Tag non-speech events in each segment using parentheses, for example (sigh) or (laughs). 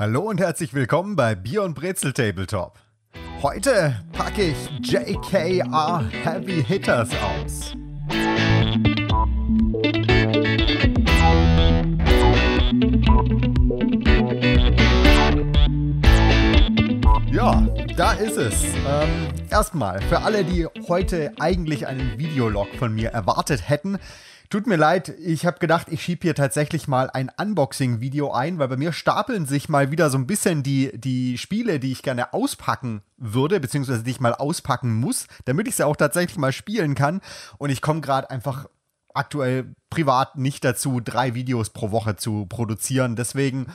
Hallo und herzlich willkommen bei Bier und Brezel Tabletop. Heute packe ich JKR Heavy Hitters aus. Ja, da ist es. Ähm, erstmal, für alle, die heute eigentlich einen Videolog von mir erwartet hätten, Tut mir leid, ich habe gedacht, ich schiebe hier tatsächlich mal ein Unboxing-Video ein, weil bei mir stapeln sich mal wieder so ein bisschen die, die Spiele, die ich gerne auspacken würde, beziehungsweise die ich mal auspacken muss, damit ich sie auch tatsächlich mal spielen kann. Und ich komme gerade einfach aktuell privat nicht dazu, drei Videos pro Woche zu produzieren. Deswegen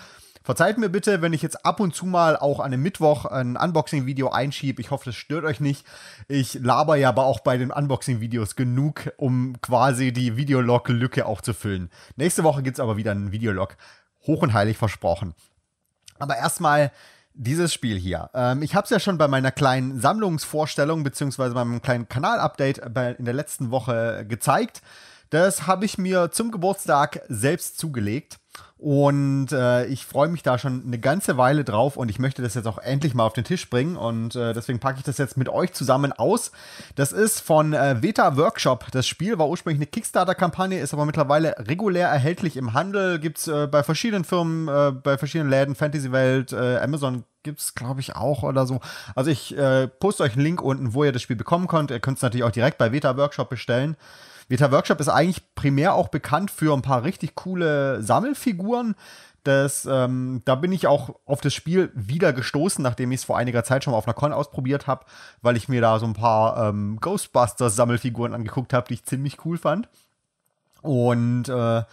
Verzeiht mir bitte, wenn ich jetzt ab und zu mal auch an einem Mittwoch ein Unboxing-Video einschiebe. Ich hoffe, das stört euch nicht. Ich laber ja aber auch bei den Unboxing-Videos genug, um quasi die Videolog-Lücke auch zu füllen. Nächste Woche gibt es aber wieder einen Videolog. Hoch und heilig versprochen. Aber erstmal dieses Spiel hier. Ähm, ich habe es ja schon bei meiner kleinen Sammlungsvorstellung bzw. meinem kleinen Kanal-Update in der letzten Woche gezeigt. Das habe ich mir zum Geburtstag selbst zugelegt. Und äh, ich freue mich da schon eine ganze Weile drauf und ich möchte das jetzt auch endlich mal auf den Tisch bringen. Und äh, deswegen packe ich das jetzt mit euch zusammen aus. Das ist von äh, Veta Workshop. Das Spiel war ursprünglich eine Kickstarter-Kampagne, ist aber mittlerweile regulär erhältlich im Handel. Gibt es äh, bei verschiedenen Firmen, äh, bei verschiedenen Läden, Fantasy-Welt, äh, Amazon gibt es, glaube ich, auch oder so. Also ich poste euch einen Link unten, wo ihr das Spiel bekommen könnt. Ihr könnt es natürlich auch direkt bei Veta Workshop bestellen. Vita Workshop ist eigentlich primär auch bekannt für ein paar richtig coole Sammelfiguren. Das, ähm, da bin ich auch auf das Spiel wieder gestoßen, nachdem ich es vor einiger Zeit schon mal auf einer Con ausprobiert habe, weil ich mir da so ein paar ähm, Ghostbusters-Sammelfiguren angeguckt habe, die ich ziemlich cool fand. Und äh,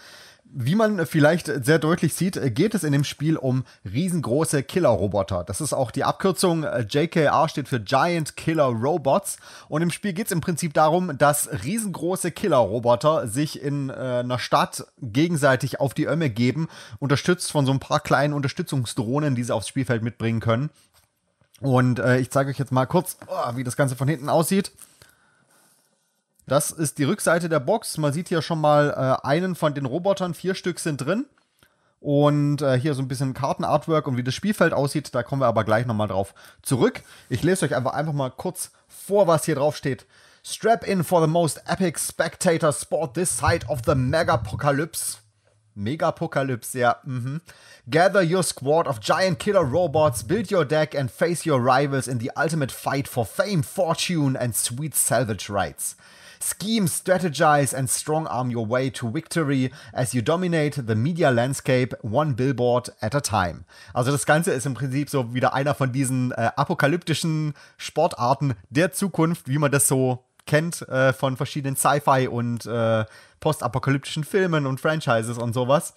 wie man vielleicht sehr deutlich sieht, geht es in dem Spiel um riesengroße Killer-Roboter. Das ist auch die Abkürzung. Äh, JKR steht für Giant Killer Robots. Und im Spiel geht es im Prinzip darum, dass riesengroße Killer-Roboter sich in äh, einer Stadt gegenseitig auf die Ömme geben, unterstützt von so ein paar kleinen Unterstützungsdrohnen, die sie aufs Spielfeld mitbringen können. Und äh, ich zeige euch jetzt mal kurz, oh, wie das Ganze von hinten aussieht. Das ist die Rückseite der Box. Man sieht hier schon mal äh, einen von den Robotern. Vier Stück sind drin. Und äh, hier so ein bisschen Kartenartwork und wie das Spielfeld aussieht. Da kommen wir aber gleich nochmal drauf zurück. Ich lese euch einfach, einfach mal kurz vor, was hier drauf steht. Strap in for the most epic spectator sport this side of the Megapocalypse. Megapocalypse, ja. Mhm. Gather your squad of giant killer robots, build your deck and face your rivals in the ultimate fight for fame, fortune and sweet salvage rights. Scheme, strategize, and strong arm your way to victory as you dominate the media landscape one billboard at a time. Also das Ganze ist im Prinzip so wieder einer von diesen äh, apokalyptischen Sportarten der Zukunft, wie man das so kennt äh, von verschiedenen Sci-Fi und äh, postapokalyptischen Filmen und Franchises und sowas.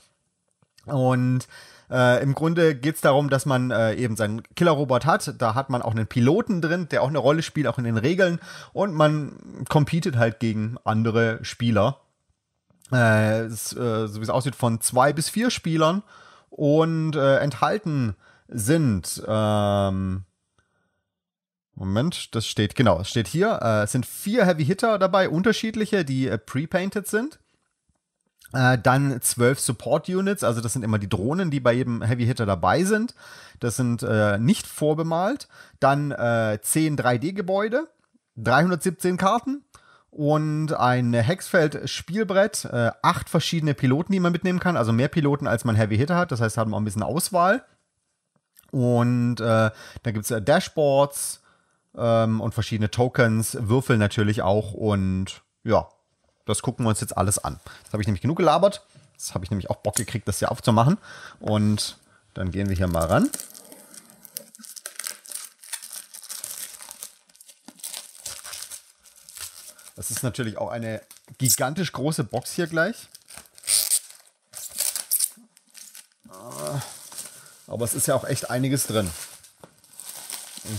Und äh, Im Grunde geht es darum, dass man äh, eben seinen Killerrobot hat. Da hat man auch einen Piloten drin, der auch eine Rolle spielt, auch in den Regeln. Und man competet halt gegen andere Spieler. Äh, ist, äh, so wie es aussieht, von zwei bis vier Spielern. Und äh, enthalten sind. Ähm Moment, das steht, genau, es steht hier. Äh, es sind vier Heavy Hitter dabei, unterschiedliche, die äh, pre-painted sind. Äh, dann zwölf Support Units, also das sind immer die Drohnen, die bei jedem Heavy Hitter dabei sind. Das sind äh, nicht vorbemalt. Dann äh, 10 3D-Gebäude, 317 Karten und ein Hexfeld-Spielbrett, äh, acht verschiedene Piloten, die man mitnehmen kann, also mehr Piloten, als man Heavy Hitter hat. Das heißt, haben wir auch ein bisschen Auswahl. Und äh, da gibt es äh, Dashboards ähm, und verschiedene Tokens, Würfel natürlich auch und ja, das gucken wir uns jetzt alles an. Das habe ich nämlich genug gelabert. Das habe ich nämlich auch Bock gekriegt, das hier aufzumachen. Und dann gehen wir hier mal ran. Das ist natürlich auch eine gigantisch große Box hier gleich. Ah, aber es ist ja auch echt einiges drin.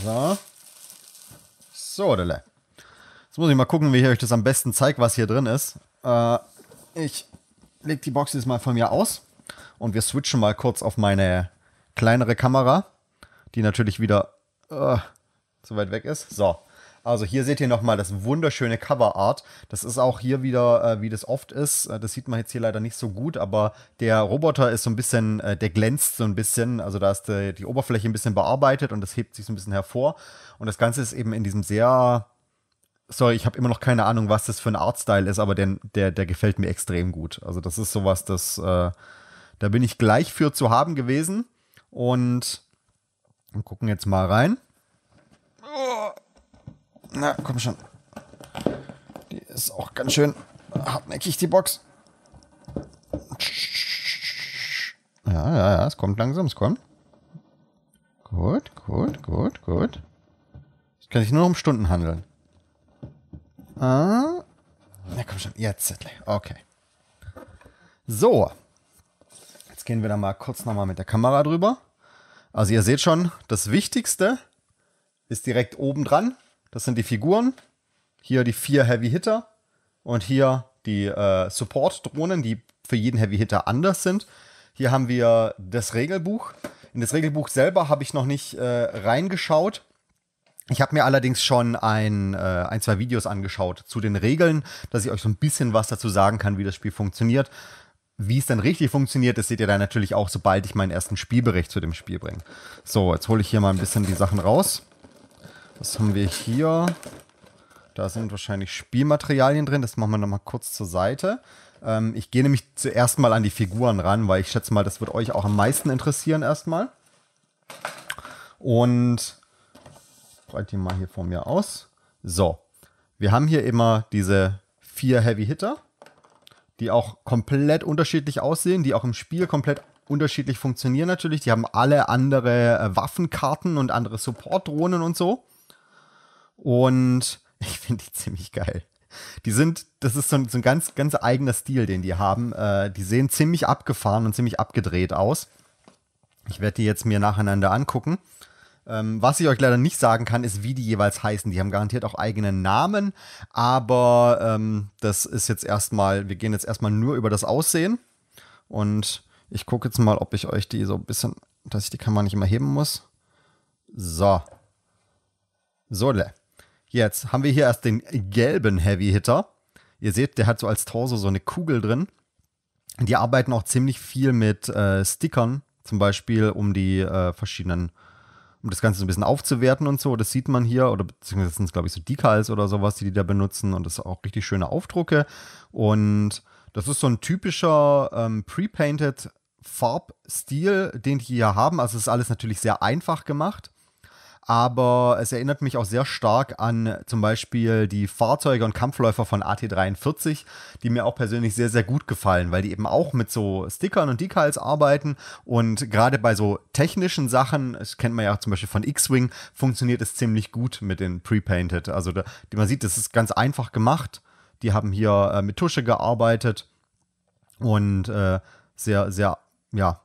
So. So, Dele. Jetzt muss ich mal gucken, wie ich euch das am besten zeige, was hier drin ist. Äh, ich lege die Box jetzt mal von mir aus und wir switchen mal kurz auf meine kleinere Kamera, die natürlich wieder äh, zu weit weg ist. So, also hier seht ihr nochmal das wunderschöne Cover Art. Das ist auch hier wieder, äh, wie das oft ist. Äh, das sieht man jetzt hier leider nicht so gut, aber der Roboter ist so ein bisschen, äh, der glänzt so ein bisschen. Also da ist die, äh, die Oberfläche ein bisschen bearbeitet und das hebt sich so ein bisschen hervor. Und das Ganze ist eben in diesem sehr sorry, ich habe immer noch keine Ahnung, was das für ein Artstyle ist, aber der, der, der gefällt mir extrem gut. Also das ist sowas, das, äh, da bin ich gleich für zu haben gewesen. Und wir gucken jetzt mal rein. Na, komm schon. Die ist auch ganz schön hartnäckig, die Box. Ja, ja, ja, es kommt langsam, es kommt. Gut, gut, gut, gut. Es kann sich nur um Stunden handeln. Ah. Na komm schon, jetzt Zettel. Okay. So. Jetzt gehen wir da mal kurz nochmal mit der Kamera drüber. Also ihr seht schon, das Wichtigste ist direkt oben dran. Das sind die Figuren. Hier die vier Heavy Hitter. Und hier die äh, Support-Drohnen, die für jeden Heavy Hitter anders sind. Hier haben wir das Regelbuch. In das Regelbuch selber habe ich noch nicht äh, reingeschaut. Ich habe mir allerdings schon ein, äh, ein, zwei Videos angeschaut zu den Regeln, dass ich euch so ein bisschen was dazu sagen kann, wie das Spiel funktioniert. Wie es dann richtig funktioniert, das seht ihr dann natürlich auch, sobald ich meinen ersten Spielbericht zu dem Spiel bringe. So, jetzt hole ich hier mal ein bisschen die Sachen raus. Was haben wir hier? Da sind wahrscheinlich Spielmaterialien drin. Das machen wir nochmal kurz zur Seite. Ähm, ich gehe nämlich zuerst mal an die Figuren ran, weil ich schätze mal, das wird euch auch am meisten interessieren erstmal. Und breite ihn mal hier vor mir aus. So, wir haben hier immer diese vier Heavy Hitter, die auch komplett unterschiedlich aussehen, die auch im Spiel komplett unterschiedlich funktionieren natürlich. Die haben alle andere äh, Waffenkarten und andere Support-Drohnen und so. Und (laughs) ich finde die ziemlich geil. Die sind, das ist so ein, so ein, ganz, ganz eigener Stil, den die haben. Äh, die sehen ziemlich abgefahren und ziemlich abgedreht aus. Ich werde die jetzt mir nacheinander angucken. Ähm, was ich euch leider nicht sagen kann, ist, wie die jeweils heißen. Die haben garantiert auch eigene Namen, aber ähm, das ist jetzt erstmal, wir gehen jetzt erstmal nur über das Aussehen und ich gucke jetzt mal, ob ich euch die so ein bisschen, dass ich die Kamera nicht immer heben muss. So. So, jetzt haben wir hier erst den gelben Heavy Hitter. Ihr seht, der hat so als Torso so eine Kugel drin. Die arbeiten auch ziemlich viel mit äh, Stickern, zum Beispiel, um die äh, verschiedenen um das Ganze so ein bisschen aufzuwerten und so. Das sieht man hier, oder beziehungsweise sind es, glaube ich, so Decals oder sowas, die die da benutzen. Und das sind auch richtig schöne Aufdrucke. Und das ist so ein typischer ähm, pre-painted Farbstil, den die hier haben. Also es ist alles natürlich sehr einfach gemacht aber es erinnert mich auch sehr stark an zum Beispiel die Fahrzeuge und Kampfläufer von AT43, die mir auch persönlich sehr, sehr gut gefallen, weil die eben auch mit so Stickern und Decals arbeiten und gerade bei so technischen Sachen, das kennt man ja zum Beispiel von X-Wing, funktioniert es ziemlich gut mit den Pre-Painted. Also da, man sieht, das ist ganz einfach gemacht. Die haben hier äh, mit Tusche gearbeitet und äh, sehr, sehr, ja,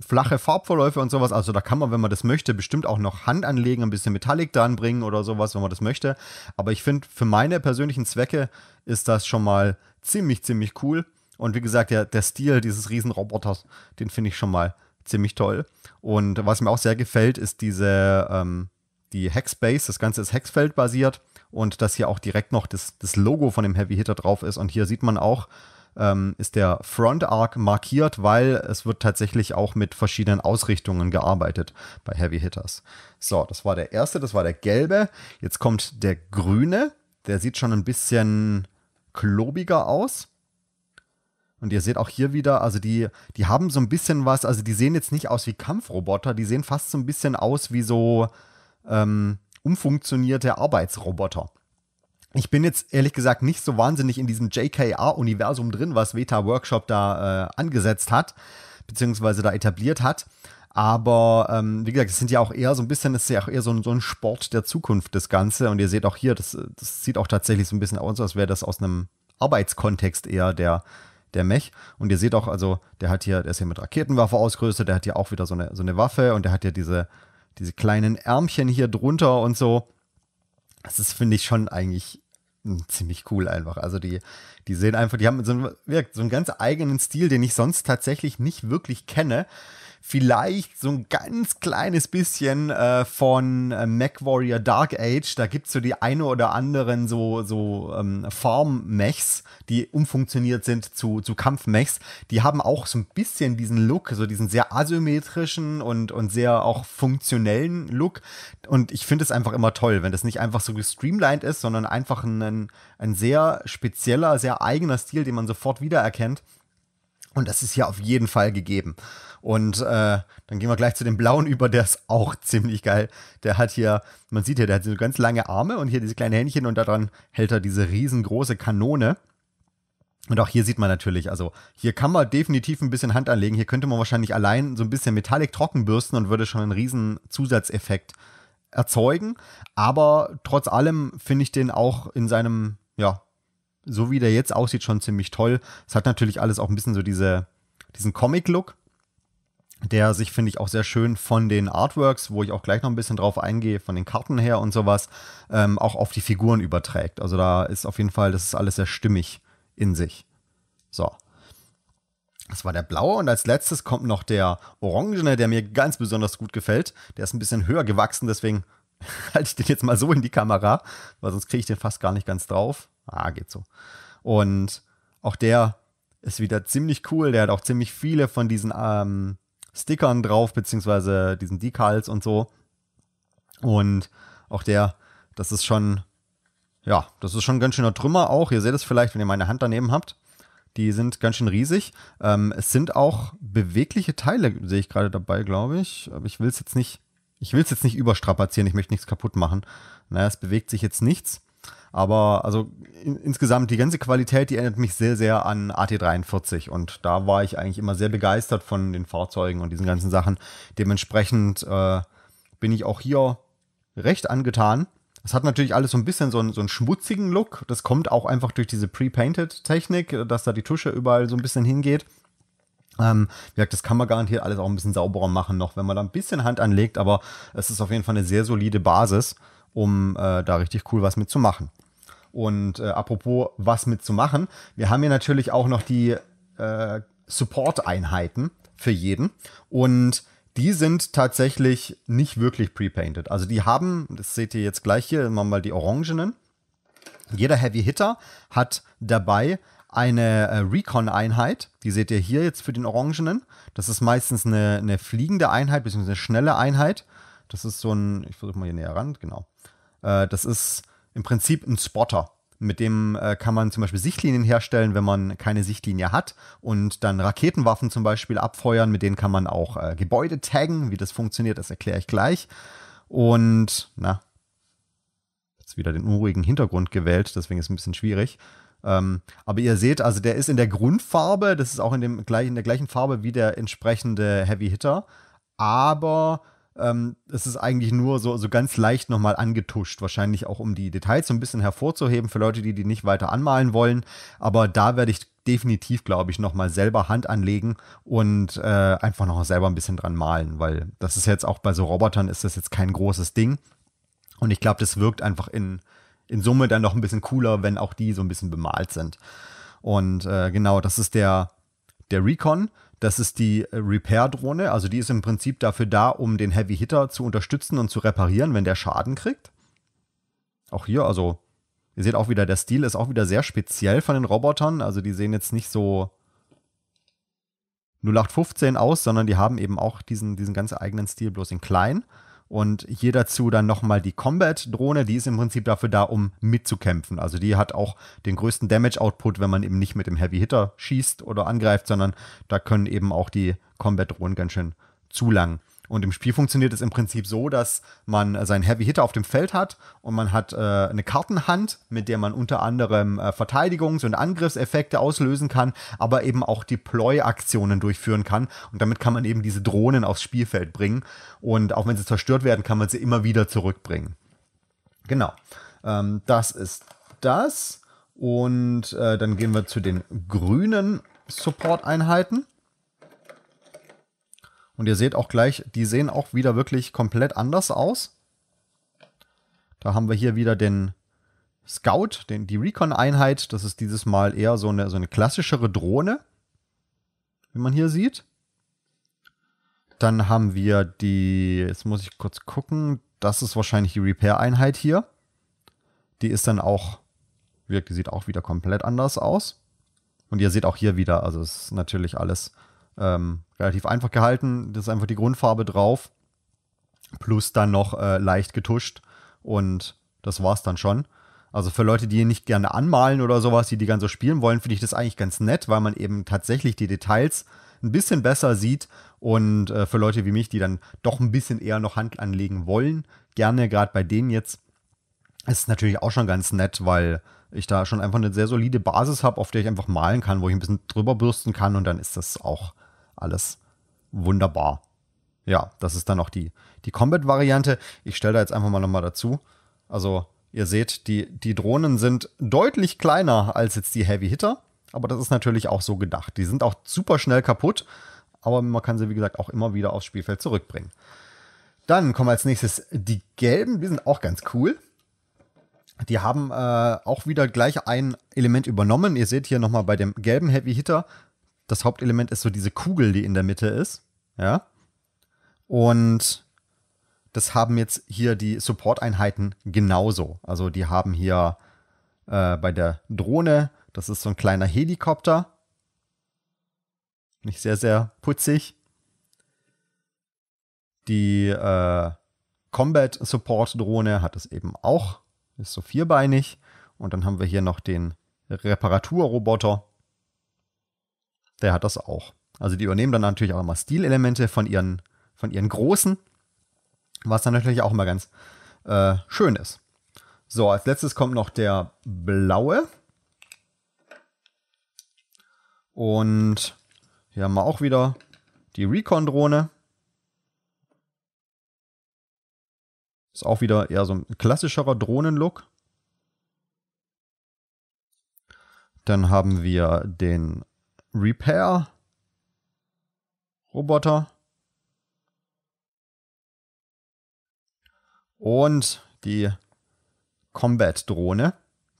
flache Farbverläufe und sowas. Also da kann man, wenn man das möchte, bestimmt auch noch Hand anlegen, ein bisschen Metallic dran bringen oder sowas, wenn man das möchte. Aber ich finde, für meine persönlichen Zwecke ist das schon mal ziemlich, ziemlich cool. Und wie gesagt, der, der Stil dieses Riesenroboters, den finde ich schon mal ziemlich toll. Und was mir auch sehr gefällt, ist diese, ähm, die Hexbase. Das Ganze ist Hexfeld basiert und dass hier auch direkt noch das, das Logo von dem Heavy Hitter drauf ist. Und hier sieht man auch, ähm, ist der Front Arc markiert, weil es wird tatsächlich auch mit verschiedenen Ausrichtungen gearbeitet bei Heavy Hitters. So, das war der erste, das war der gelbe. Jetzt kommt der grüne. Der sieht schon ein bisschen klobiger aus. Und ihr seht auch hier wieder, also die, die haben so ein bisschen was, also die sehen jetzt nicht aus wie Kampfroboter, die sehen fast so ein bisschen aus wie so ähm, umfunktionierte Arbeitsroboter ich bin jetzt ehrlich gesagt nicht so wahnsinnig in diesem JKR-Universum drin, was Veta Workshop da äh, angesetzt hat, beziehungsweise da etabliert hat. Aber ähm, wie gesagt, es sind ja auch eher so ein bisschen, es ist ja auch eher so ein, so ein Sport der Zukunft, das Ganze. Und ihr seht auch hier, das, das sieht auch tatsächlich so ein bisschen aus, als wäre das aus einem Arbeitskontext eher der, der Mech. Und ihr seht auch, also der hat hier, der ist hier mit Raketenwaffe ausgerüstet, der hat hier auch wieder so eine, so eine Waffe und der hat ja diese, diese kleinen Ärmchen hier drunter und so. Das ist, finde ich, schon eigentlich (laughs) ziemlich cool einfach. Also die, die sehen einfach, die haben so einen, so einen ganz eigenen Stil, den ich sonst tatsächlich nicht wirklich kenne vielleicht so ein ganz kleines bisschen äh, von äh, MechWarrior Dark Age. Da gibt es so die eine oder anderen so, so ähm, Farm-Mechs, die umfunktioniert sind zu, zu Kampf-Mechs. Die haben auch so ein bisschen diesen Look, so diesen sehr asymmetrischen und, und sehr auch funktionellen Look. Und ich finde es einfach immer toll, wenn das nicht einfach so gestreamlined ist, sondern einfach ein, ein sehr spezieller, sehr eigener Stil, den man sofort wiedererkennt. Und das ist hier auf jeden Fall gegeben. Und äh, dann gehen wir gleich zu dem Blauen über, der ist auch (laughs) ziemlich geil. Der hat hier, man sieht hier, der hat so ganz lange Arme und hier diese kleinen Händchen und daran hält er diese riesengroße Kanone. Und auch hier sieht man natürlich, also hier kann man definitiv ein bisschen Hand anlegen. Hier könnte man wahrscheinlich allein so ein bisschen Metallic trocken bürsten und würde schon einen riesen Zusatzeffekt erzeugen. Aber trotz allem finde ich den auch in seinem ja, so wie der jetzt aussieht, schon ziemlich toll. Es hat natürlich alles auch ein bisschen so diese, diesen Comic-Look, der sich, finde ich, auch sehr schön von den Artworks, wo ich auch gleich noch ein bisschen drauf eingehe, von den Karten her und sowas, ähm, auch auf die Figuren überträgt. Also da ist auf jeden Fall, das ist alles sehr stimmig in sich. So. Das war der blaue und als letztes kommt noch der orangene, der mir ganz besonders gut gefällt. Der ist ein bisschen höher gewachsen, deswegen (laughs) halte ich den jetzt mal so in die Kamera, weil sonst kriege ich den fast gar nicht ganz drauf. Ah, geht so. Und auch der ist wieder ziemlich cool. Der hat auch ziemlich viele von diesen ähm, Stickern drauf, beziehungsweise diesen Decals und so. Und auch der, das ist schon, ja, das ist schon ein ganz schöner Trümmer auch. Ihr seht es vielleicht, wenn ihr meine Hand daneben habt. Die sind ganz schön riesig. Ähm, es sind auch bewegliche Teile, sehe ich gerade dabei, glaube ich. Aber ich will es jetzt nicht ich will es jetzt nicht überstrapazieren, ich möchte nichts kaputt machen. Naja, es bewegt sich jetzt nichts. Aber also in, insgesamt die ganze Qualität, die erinnert mich sehr, sehr an AT43. Und da war ich eigentlich immer sehr begeistert von den Fahrzeugen und diesen ganzen Sachen. Dementsprechend äh, bin ich auch hier recht angetan. Es hat natürlich alles so ein bisschen so einen, so einen schmutzigen Look. Das kommt auch einfach durch diese Pre-Painted-Technik, dass da die Tusche überall so ein bisschen hingeht. Ähm, wie gesagt, das kann man garantiert alles auch ein bisschen sauberer machen, noch wenn man da ein bisschen Hand anlegt, aber es ist auf jeden Fall eine sehr solide Basis, um äh, da richtig cool was mitzumachen. Und äh, apropos was mitzumachen, wir haben hier natürlich auch noch die äh, Support-Einheiten für jeden und die sind tatsächlich nicht wirklich pre-painted. Also die haben, das seht ihr jetzt gleich hier, machen wir mal die Orangenen. Jeder Heavy Hitter hat dabei eine äh, Recon-Einheit. Die seht ihr hier jetzt für den Orangenen. Das ist meistens eine, eine fliegende Einheit, beziehungsweise eine schnelle Einheit. Das ist so ein, ich versuche mal hier näher ran, genau. Äh, das ist im Prinzip ein Spotter. Mit dem äh, kann man zum Beispiel Sichtlinien herstellen, wenn man keine Sichtlinie hat. Und dann Raketenwaffen zum Beispiel abfeuern. Mit denen kann man auch äh, Gebäude taggen. Wie das funktioniert, das erkläre ich gleich. Und, na, jetzt wieder den unruhigen Hintergrund gewählt, deswegen ist es ein bisschen schwierig. Ähm, aber ihr seht, also der ist in der Grundfarbe, das ist auch in, dem, in der gleichen Farbe wie der entsprechende Heavy Hitter. Aber ähm, es ist eigentlich nur so, so ganz leicht nochmal angetuscht, wahrscheinlich auch um die Details so ein bisschen hervorzuheben für Leute, die die nicht weiter anmalen wollen. Aber da werde ich definitiv, glaube ich, nochmal selber Hand anlegen und äh, einfach noch selber ein bisschen dran malen, weil das ist jetzt auch bei so Robotern ist das jetzt kein großes Ding. Und ich glaube, das wirkt einfach in, in Summe dann noch ein bisschen cooler, wenn auch die so ein bisschen bemalt sind. Und äh, genau, das ist der, der Recon. Das ist die äh, Repair-Drohne. Also die ist im Prinzip dafür da, um den Heavy Hitter zu unterstützen und zu reparieren, wenn der Schaden kriegt. Auch hier, also ihr seht auch wieder, der Stil ist auch wieder sehr speziell von den Robotern. Also die sehen jetzt nicht so 0815 aus, sondern die haben eben auch diesen, diesen ganz eigenen Stil, bloß in klein. Und hier dazu dann nochmal die Combat-Drohne, die ist im Prinzip dafür da, um mitzukämpfen. Also die hat auch den größten Damage-Output, wenn man eben nicht mit dem Heavy Hitter schießt oder angreift, sondern da können eben auch die Combat-Drohnen ganz schön zulangen. Und im Spiel funktioniert es im Prinzip so, dass man äh, seinen Heavy Hitter auf dem Feld hat und man hat äh, eine Kartenhand, mit der man unter anderem äh, Verteidigungs- und Angriffseffekte auslösen kann, aber eben auch Deploy-Aktionen durchführen kann. Und damit kann man eben diese Drohnen aufs Spielfeld bringen. Und auch wenn sie zerstört werden, kann man sie immer wieder zurückbringen. Genau. Ähm, das ist das. Und äh, dann gehen wir zu den grünen Support-Einheiten. Und ihr seht auch gleich, die sehen auch wieder wirklich komplett anders aus. Da haben wir hier wieder den Scout, den, die Recon-Einheit. Das ist dieses Mal eher so eine, so eine klassischere Drohne, wie man hier sieht. Dann haben wir die, jetzt muss ich kurz gucken, das ist wahrscheinlich die Repair-Einheit hier. Die ist dann auch, wirkt, die sieht auch wieder komplett anders aus. Und ihr seht auch hier wieder, also es ist natürlich alles ähm, relativ einfach gehalten. Das ist einfach die Grundfarbe drauf. Plus dann noch äh, leicht getuscht. Und das war's dann schon. Also für Leute, die nicht gerne anmalen oder sowas, die die ganze so spielen wollen, finde ich das eigentlich ganz nett, weil man eben tatsächlich die Details ein bisschen besser sieht. Und äh, für Leute wie mich, die dann doch ein bisschen eher noch Hand anlegen wollen, gerne, gerade bei denen jetzt, ist es natürlich auch schon ganz nett, weil ich da schon einfach eine sehr solide Basis habe, auf der ich einfach malen kann, wo ich ein bisschen drüber bürsten kann und dann ist das auch alles wunderbar. Ja, das ist dann auch die, die Combat-Variante. Ich stelle da jetzt einfach mal nochmal dazu. Also, ihr seht, die, die Drohnen sind deutlich kleiner als jetzt die Heavy Hitter. Aber das ist natürlich auch so gedacht. Die sind auch super schnell kaputt. Aber man kann sie, wie gesagt, auch immer wieder aufs Spielfeld zurückbringen. Dann kommen als nächstes die gelben. Die sind auch ganz cool. Die haben äh, auch wieder gleich ein Element übernommen. Ihr seht hier nochmal bei dem gelben Heavy Hitter das Hauptelement ist so diese Kugel, die in der Mitte ist. Ja. Und das haben jetzt hier die Support-Einheiten genauso. Also die haben hier äh, bei der Drohne, das ist so ein kleiner Helikopter. Nicht sehr, sehr putzig. Die äh, Combat Support Drohne hat es eben auch. Ist so vierbeinig. Und dann haben wir hier noch den Reparaturroboter der hat das auch. Also die übernehmen dann natürlich auch immer Stilelemente von ihren, von ihren Großen, was dann natürlich auch immer ganz äh, schön ist. So, als letztes kommt noch der blaue. Und hier haben wir auch wieder die Recon-Drohne. Ist auch wieder eher so ein klassischerer Drohnen-Look. Dann haben wir den Repair Roboter. Und die Combat-Drohne,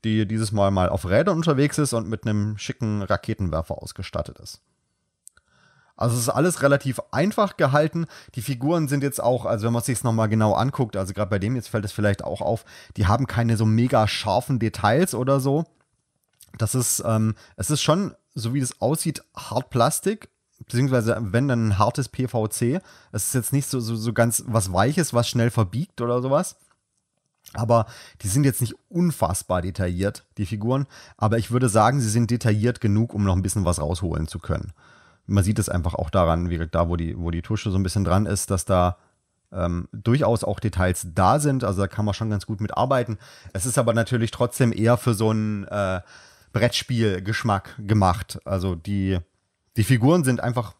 die dieses Mal mal auf Rädern unterwegs ist und mit einem schicken Raketenwerfer ausgestattet ist. Also es ist alles relativ einfach gehalten. Die Figuren sind jetzt auch, also wenn man sich es nochmal genau anguckt, also gerade bei dem jetzt fällt es vielleicht auch auf, die haben keine so mega scharfen Details oder so. Das ist, ähm, es ist schon, so wie es aussieht, hart Plastik, beziehungsweise wenn dann ein hartes PVC. Es ist jetzt nicht so, so, so ganz was Weiches, was schnell verbiegt oder sowas. Aber die sind jetzt nicht unfassbar detailliert, die Figuren. Aber ich würde sagen, sie sind detailliert genug, um noch ein bisschen was rausholen zu können. Man sieht es einfach auch daran, wie da, wo die, wo die Tusche so ein bisschen dran ist, dass da ähm, durchaus auch Details da sind. Also da kann man schon ganz gut mit arbeiten. Es ist aber natürlich trotzdem eher für so ein. äh, Brettspielgeschmack gemacht. Also die, die Figuren sind einfach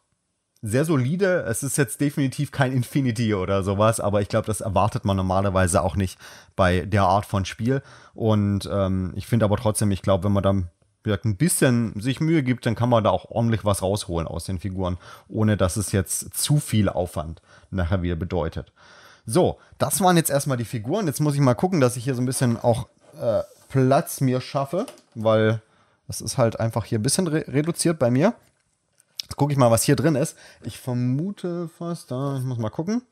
sehr solide. Es ist jetzt definitiv kein Infinity oder sowas, aber ich glaube, das erwartet man normalerweise auch nicht bei der Art von Spiel. Und ähm, ich finde aber trotzdem, ich glaube, wenn man dann ein bisschen sich Mühe gibt, dann kann man da auch ordentlich was rausholen aus den Figuren, ohne dass es jetzt zu viel Aufwand nachher wieder bedeutet. So, das waren jetzt erstmal die Figuren. Jetzt muss ich mal gucken, dass ich hier so ein bisschen auch äh, Platz mir schaffe, weil das ist halt einfach hier ein bisschen re reduziert bei mir. Jetzt gucke ich mal, was hier drin ist. Ich vermute fast, da, ich muss mal gucken.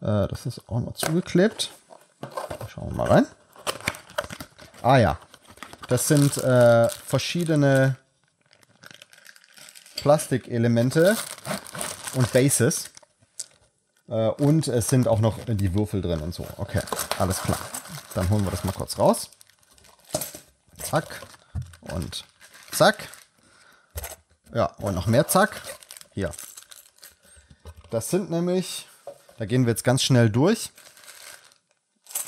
Äh, das ist auch noch zugeklebt. Schauen wir mal rein. Ah ja, das sind äh, verschiedene Plastikelemente und Bases. Äh, und es sind auch noch die Würfel drin und so. Okay, alles klar. Dann holen wir das mal kurz raus. Zack. Und zack. Ja, und noch mehr zack. Hier. Das sind nämlich, da gehen wir jetzt ganz schnell durch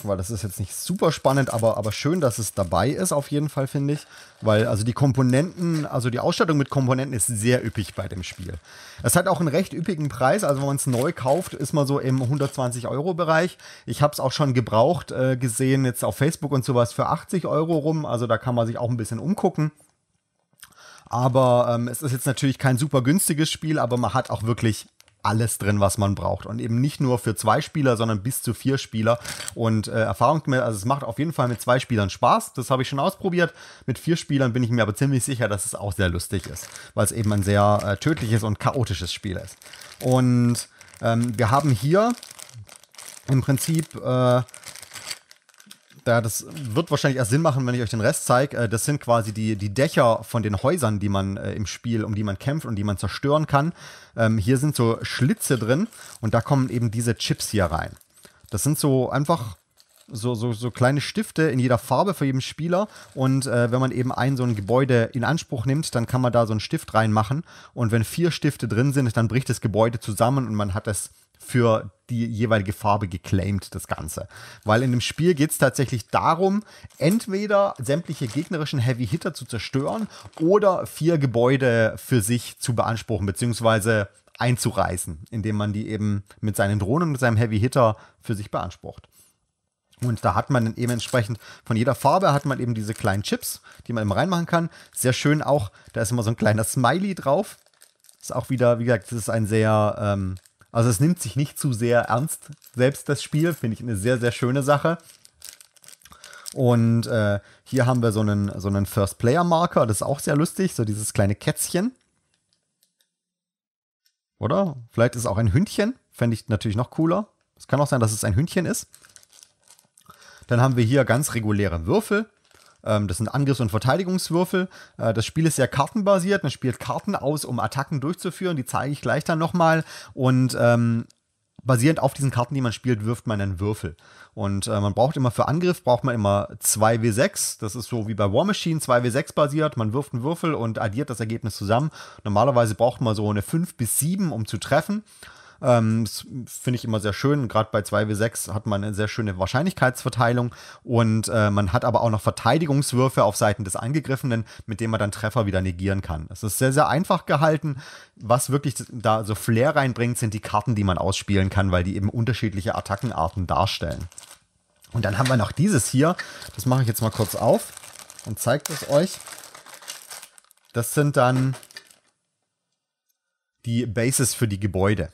weil das ist jetzt nicht super spannend, aber, aber schön, dass es dabei ist, auf jeden Fall, finde ich. Weil also die Komponenten, also die Ausstattung mit Komponenten ist sehr üppig bei dem Spiel. Es hat auch einen recht üppigen Preis, also wenn man es neu kauft, ist man so im 120-Euro-Bereich. Ich habe es auch schon gebraucht äh, gesehen, jetzt auf Facebook und sowas für 80 Euro rum, also da kann man sich auch ein bisschen umgucken. Aber ähm, es ist jetzt natürlich kein super günstiges Spiel, aber man hat auch wirklich alles drin, was man braucht. Und eben nicht nur für zwei Spieler, sondern bis zu vier Spieler. Und äh, erfahrungsgemäß, also es macht auf jeden Fall mit zwei Spielern Spaß. Das habe ich schon ausprobiert. Mit vier Spielern bin ich mir aber ziemlich sicher, dass es auch sehr lustig ist, weil es eben ein sehr äh, tödliches und chaotisches Spiel ist. Und ähm, wir haben hier im Prinzip äh, ja, das wird wahrscheinlich erst Sinn machen, wenn ich euch den Rest zeige. Äh, das sind quasi die, die Dächer von den Häusern, die man äh, im Spiel, um die man kämpft und die man zerstören kann. Ähm, hier sind so Schlitze drin und da kommen eben diese Chips hier rein. Das sind so einfach so, so, so kleine Stifte in jeder Farbe für jeden Spieler. Und äh, wenn man eben ein so ein Gebäude in Anspruch nimmt, dann kann man da so einen Stift reinmachen. Und wenn vier Stifte drin sind, dann bricht das Gebäude zusammen und man hat das für die jeweilige Farbe geclaimed, das Ganze. Weil in dem Spiel geht es tatsächlich darum, entweder sämtliche gegnerischen Heavy Hitter zu zerstören oder vier Gebäude für sich zu beanspruchen, beziehungsweise einzureißen, indem man die eben mit seinen Drohnen, mit seinem Heavy Hitter für sich beansprucht. Und da hat man dann eben entsprechend von jeder Farbe hat man eben diese kleinen Chips, die man immer reinmachen kann. Sehr schön auch, da ist immer so ein kleiner Smiley drauf. Ist auch wieder, wie gesagt, das ist ein sehr ähm, also es nimmt sich nicht zu sehr ernst, selbst das Spiel, finde ich eine sehr, sehr schöne Sache. Und äh, hier haben wir so einen, so einen First-Player-Marker, das ist auch sehr lustig, so dieses kleine Kätzchen. Oder? Vielleicht ist auch ein Hündchen, fände ich natürlich noch cooler. Es kann auch sein, dass es ein Hündchen ist. Dann haben wir hier ganz reguläre Würfel. Ähm, das sind Angriffs- und Verteidigungswürfel. Äh, das Spiel ist sehr kartenbasiert. Man spielt Karten aus, um Attacken durchzuführen. Die zeige ich gleich dann nochmal. Und ähm, basierend auf diesen Karten, die man spielt, wirft man einen Würfel. Und äh, man braucht immer für Angriff, braucht man immer 2W6. Das ist so wie bei War Machine, 2W6 basiert. Man wirft einen Würfel und addiert das Ergebnis zusammen. Normalerweise braucht man so eine 5 bis 7, um zu treffen. Ähm, das finde ich immer sehr schön. Gerade bei 2W6 hat man eine sehr schöne Wahrscheinlichkeitsverteilung und äh, man hat aber auch noch Verteidigungswürfe auf Seiten des Angegriffenen, mit denen man dann Treffer wieder negieren kann. Es ist sehr, sehr einfach gehalten. Was wirklich da so Flair reinbringt, sind die Karten, die man ausspielen kann, weil die eben unterschiedliche Attackenarten darstellen. Und dann haben wir noch dieses hier. Das mache ich jetzt mal kurz auf und zeige das euch. Das sind dann die Bases für die Gebäude.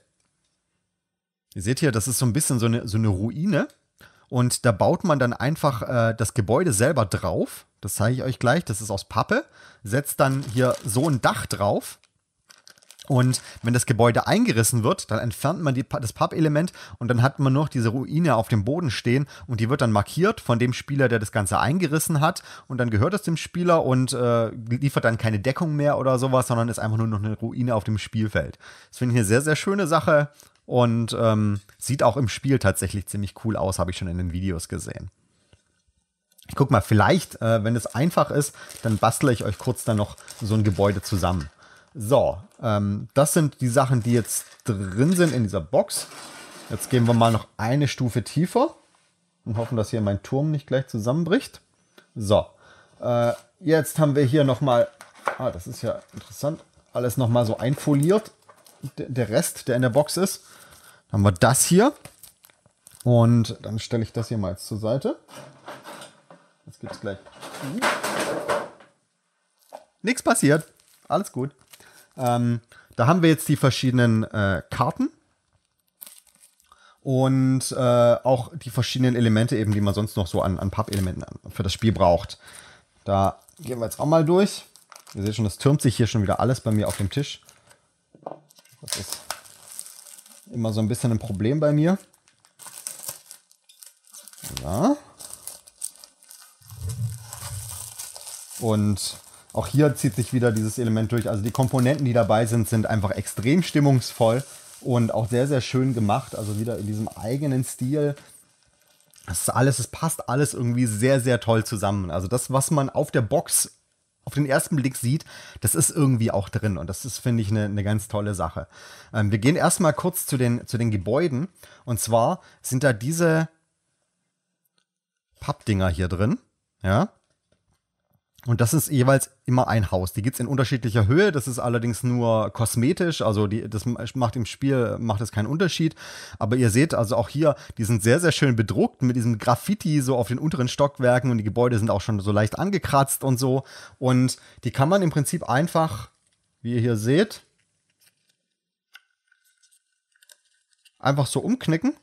Ihr seht hier, das ist so ein bisschen so eine, so eine Ruine. Und da baut man dann einfach äh, das Gebäude selber drauf. Das zeige ich euch gleich. Das ist aus Pappe. Setzt dann hier so ein Dach drauf. Und wenn das Gebäude eingerissen wird, dann entfernt man die, das Pappelement und dann hat man nur noch diese Ruine auf dem Boden stehen und die wird dann markiert von dem Spieler, der das Ganze eingerissen hat und dann gehört es dem Spieler und äh, liefert dann keine Deckung mehr oder sowas, sondern ist einfach nur noch eine Ruine auf dem Spielfeld. Das finde ich eine sehr, sehr schöne Sache und ähm, sieht auch im Spiel tatsächlich ziemlich cool aus, habe ich schon in den Videos gesehen. Ich guck mal, vielleicht, äh, wenn es einfach ist, dann bastle ich euch kurz dann noch so ein Gebäude zusammen. So, ähm, das sind die Sachen, die jetzt drin sind in dieser Box. Jetzt gehen wir mal noch eine Stufe tiefer und hoffen, dass hier mein Turm nicht gleich zusammenbricht. So, äh, jetzt haben wir hier nochmal, ah, das ist ja interessant, alles nochmal so einfoliert. der Rest, der in der Box ist haben wir das hier. Und dann stelle ich das hier mal jetzt zur Seite. Jetzt gibt es gleich. Nichts passiert. Alles gut. Ähm, da haben wir jetzt die verschiedenen äh, Karten und äh, auch die verschiedenen Elemente eben, die man sonst noch so an, an Pub-Elementen für das Spiel braucht. Da gehen wir jetzt auch mal durch. Ihr seht schon, das türmt sich hier schon wieder alles bei mir auf dem Tisch. Das ist immer so ein bisschen ein Problem bei mir. Ja. Und auch hier zieht sich wieder dieses Element durch. Also die Komponenten, die dabei sind, sind einfach extrem stimmungsvoll und auch sehr, sehr schön gemacht. Also wieder in diesem eigenen Stil. Das ist alles, es passt alles irgendwie sehr, sehr toll zusammen. Also das, was man auf der Box auf den ersten Blick sieht, das ist irgendwie auch drin. Und das ist, finde ich, eine ne ganz tolle Sache. Ähm, wir gehen erstmal kurz zu den, zu den Gebäuden. Und zwar sind da diese Pappdinger hier drin. Ja. Und das ist jeweils immer ein Haus. Die gibt es in unterschiedlicher Höhe. Das ist allerdings nur kosmetisch. Also die, das macht im Spiel macht es keinen Unterschied. Aber ihr seht also auch hier, die sind sehr, sehr schön bedruckt mit diesem Graffiti so auf den unteren Stockwerken und die Gebäude sind auch schon so leicht angekratzt und so. Und die kann man im Prinzip einfach, wie ihr hier seht, einfach so umknicken.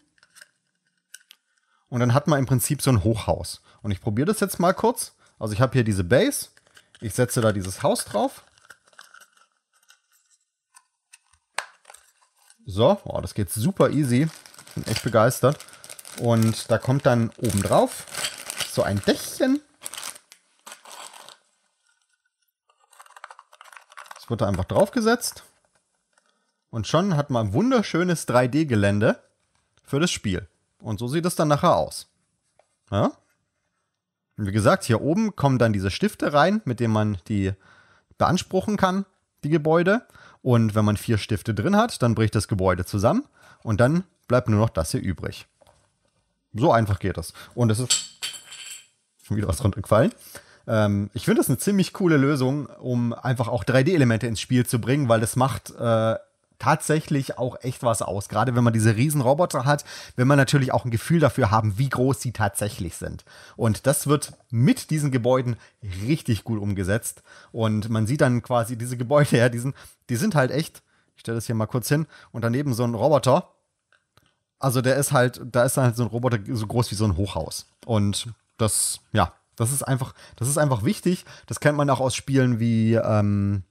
Und dann hat man im Prinzip so ein Hochhaus. Und ich probiere das jetzt mal kurz. Also ich habe hier diese Base. Ich setze da dieses Haus drauf. So, oh, das geht super easy. Bin echt begeistert. Und da kommt dann oben drauf so ein Dächchen. Das wird da einfach draufgesetzt. Und schon hat man ein wunderschönes 3D-Gelände für das Spiel. Und so sieht es dann nachher aus. Ja? Und wie gesagt, hier oben kommen dann diese Stifte rein, mit denen man die beanspruchen kann, die Gebäude. Und wenn man vier Stifte drin hat, dann bricht das Gebäude zusammen und dann bleibt nur noch das hier übrig. So einfach geht das. Und es ist schon wieder was runtergefallen. Ähm, ich finde das eine ziemlich coole Lösung, um einfach auch 3D-Elemente ins Spiel zu bringen, weil das macht äh, tatsächlich auch echt was aus. Gerade wenn man diese Riesenroboter hat, will man natürlich auch ein Gefühl dafür haben, wie groß sie tatsächlich sind. Und das wird mit diesen Gebäuden richtig gut umgesetzt. Und man sieht dann quasi diese Gebäude, (laughs) ja, die sind, die sind halt echt. Ich stelle das hier mal kurz hin. Und daneben so ein Roboter. Also der ist halt, da ist dann halt so ein Roboter so groß wie so ein Hochhaus. Und das, ja, das ist einfach, das ist einfach wichtig. Das kennt man auch aus Spielen wie, ähm,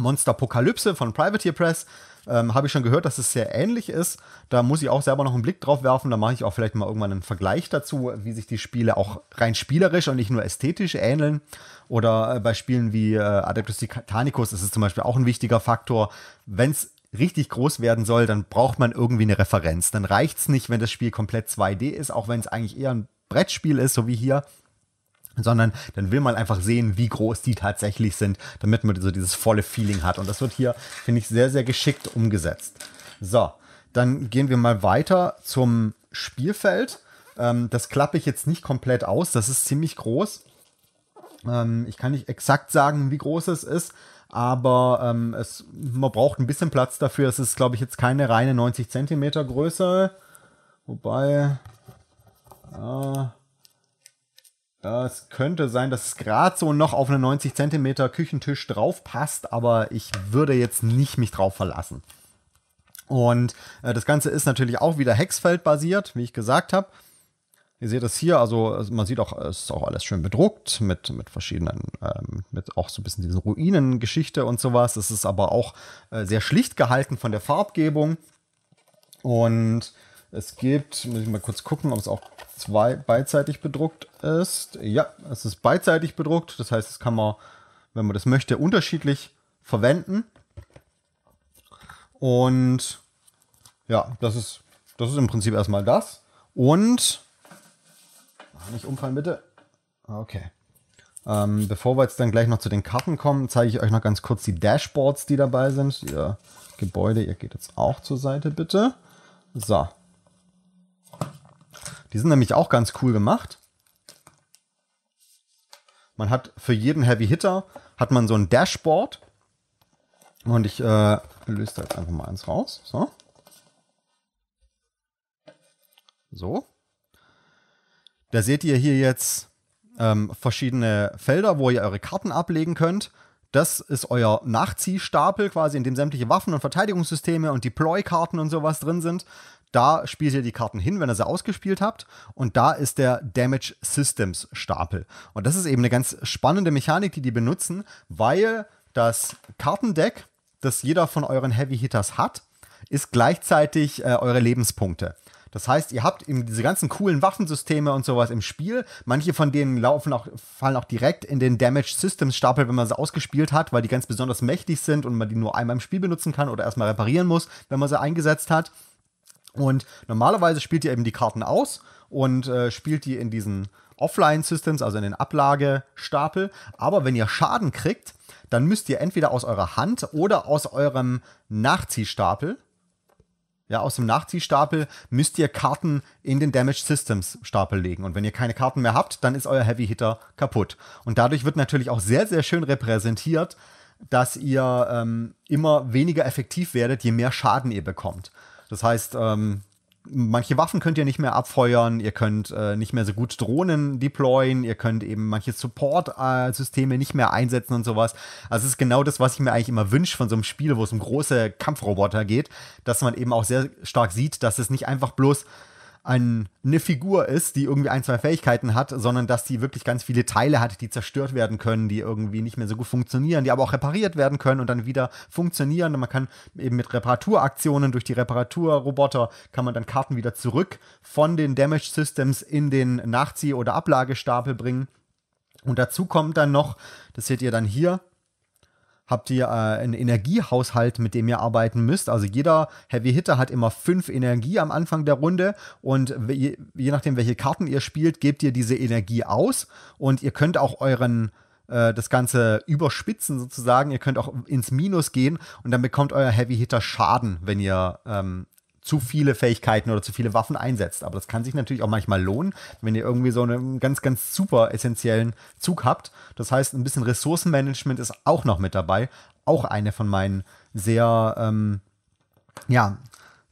Monsterpokalypse von Privateer Press. Ähm, Habe ich schon gehört, dass es sehr ähnlich ist. Da muss ich auch selber noch einen Blick drauf werfen. Da mache ich auch vielleicht mal irgendwann einen Vergleich dazu, wie sich die Spiele auch rein spielerisch und nicht nur ästhetisch ähneln. Oder äh, bei Spielen wie äh, Adeptus Titanicus ist es zum Beispiel auch ein wichtiger Faktor. Wenn es richtig groß werden soll, dann braucht man irgendwie eine Referenz. Dann reicht es nicht, wenn das Spiel komplett 2D ist, auch wenn es eigentlich eher ein Brettspiel ist, so wie hier, sondern dann will man einfach sehen, wie groß die tatsächlich sind, damit man so dieses volle Feeling hat. Und das wird hier, finde ich, sehr, sehr geschickt umgesetzt. So, dann gehen wir mal weiter zum Spielfeld. Ähm, das klappe ich jetzt nicht komplett aus, das ist ziemlich groß. Ähm, ich kann nicht exakt sagen, wie groß es ist, aber ähm, es, man braucht ein bisschen Platz dafür. Es ist, glaube ich, jetzt keine reine 90 Zentimeter Größe. Wobei... Äh, das könnte sein, dass es gerade so noch auf einen 90 cm Küchentisch drauf passt, aber ich würde jetzt nicht mich drauf verlassen. Und äh, das Ganze ist natürlich auch wieder Hexfeld basiert, wie ich gesagt habe. Ihr seht es hier, also man sieht auch, es ist auch alles schön bedruckt mit, mit verschiedenen, ähm, mit auch so ein bisschen diese Ruinengeschichte und sowas. Es ist aber auch äh, sehr schlicht gehalten von der Farbgebung. Und es gibt, muss ich mal kurz gucken, ob es auch zwei beidseitig bedruckt ist. Ja, es ist beidseitig bedruckt. Das heißt, das kann man, wenn man das möchte, unterschiedlich verwenden. Und ja, das ist, das ist im Prinzip erstmal das. Und ah, nicht umfallen bitte. Okay. Ähm, bevor wir jetzt dann gleich noch zu den Karten kommen, zeige ich euch noch ganz kurz die Dashboards, die dabei sind. Ihr Gebäude, ihr geht jetzt auch zur Seite bitte. So, die sind nämlich auch ganz cool gemacht. Man hat für jeden Heavy Hitter hat man so ein Dashboard. Und ich äh, löse da jetzt einfach mal eins raus. So. So. Da seht ihr hier jetzt ähm, verschiedene Felder, wo ihr eure Karten ablegen könnt. Das ist euer Nachziehstapel quasi, in dem sämtliche Waffen und Verteidigungssysteme und Deploy-Karten und sowas drin sind. Da spielt ihr die Karten hin, wenn ihr sie ausgespielt habt. Und da ist der Damage Systems Stapel. Und das ist eben eine ganz spannende Mechanik, die die benutzen, weil das Kartendeck, das jeder von euren Heavy Hitters hat, ist gleichzeitig äh, eure Lebenspunkte. Das heißt, ihr habt eben diese ganzen coolen Waffensysteme und sowas im Spiel. Manche von denen laufen auch, fallen auch direkt in den Damage Systems Stapel, wenn man sie ausgespielt hat, weil die ganz besonders mächtig sind und man die nur einmal im Spiel benutzen kann oder erstmal reparieren muss, wenn man sie eingesetzt hat. Und normalerweise spielt ihr eben die Karten aus und äh, spielt die in diesen Offline-Systems, also in den Ablagestapel. Aber wenn ihr Schaden kriegt, dann müsst ihr entweder aus eurer Hand oder aus eurem Nachziehstapel, ja, aus dem Nachziehstapel müsst ihr Karten in den Damage Systems Stapel legen. Und wenn ihr keine Karten mehr habt, dann ist euer Heavy Hitter kaputt. Und dadurch wird natürlich auch sehr, sehr schön repräsentiert, dass ihr ähm, immer weniger effektiv werdet, je mehr Schaden ihr bekommt. Das heißt, ähm, manche Waffen könnt ihr nicht mehr abfeuern, ihr könnt äh, nicht mehr so gut Drohnen deployen, ihr könnt eben manche Support-Systeme äh, nicht mehr einsetzen und sowas. Also es ist genau das, was ich mir eigentlich immer wünsche von so einem Spiel, wo es um große Kampfroboter geht, dass man eben auch sehr stark sieht, dass es nicht einfach bloß ein, eine Figur ist, die irgendwie ein, zwei Fähigkeiten hat, sondern dass die wirklich ganz viele Teile hat, die zerstört werden können, die irgendwie nicht mehr so gut funktionieren, die aber auch repariert werden können und dann wieder funktionieren. Und man kann eben mit Reparaturaktionen durch die Reparaturroboter kann man dann Karten wieder zurück von den Damage Systems in den Nachzieh- oder Ablagestapel bringen. Und dazu kommt dann noch, das seht ihr dann hier, habt ihr äh, einen Energiehaushalt, mit dem ihr arbeiten müsst. Also jeder Heavy Hitter hat immer fünf Energie am Anfang der Runde und je, je nachdem, welche Karten ihr spielt, gebt ihr diese Energie aus und ihr könnt auch euren äh, das Ganze überspitzen sozusagen. Ihr könnt auch ins Minus gehen und dann bekommt euer Heavy Hitter Schaden, wenn ihr ähm, zu viele Fähigkeiten oder zu viele Waffen einsetzt. Aber das kann sich natürlich auch manchmal lohnen, wenn ihr irgendwie so einen ganz, ganz super essentiellen Zug habt. Das heißt, ein bisschen Ressourcenmanagement ist auch noch mit dabei. Auch eine von meinen sehr, ähm, ja,